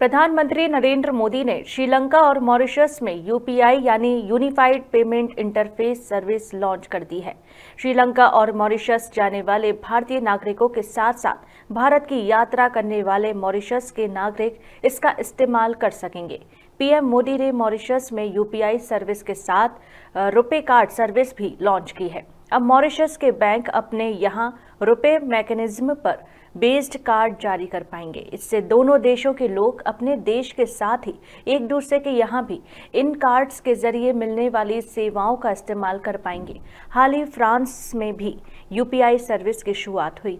प्रधानमंत्री नरेंद्र मोदी ने श्रीलंका और मॉरिशस में यूपीआई यानी unified payment interface service launch कर दी है श्रीलंका और मॉरिशस जाने वाले भारतीय नागरिकों के साथ साथ भारत की यात्रा करने वाले मॉरिशस के नागरिक इसका इस्तेमाल कर सकेंगे पीएम मोदी ने मॉरिशस में यूपीआई सर्विस के साथ रुपे कार्ड सर्विस भी लॉन्च की है अब मॉरिशस के बैंक अपने यहाँ रुपए मैकेनिज्म पर बेस्ड कार्ड जारी कर पाएंगे इससे दोनों देशों के लोग अपने देश के साथ ही एक दूसरे के यहाँ भी इन कार्ड्स के जरिए मिलने वाली सेवाओं का इस्तेमाल कर पाएंगे हाल ही फ्रांस में भी यूपीआई सर्विस की शुरुआत हुई थी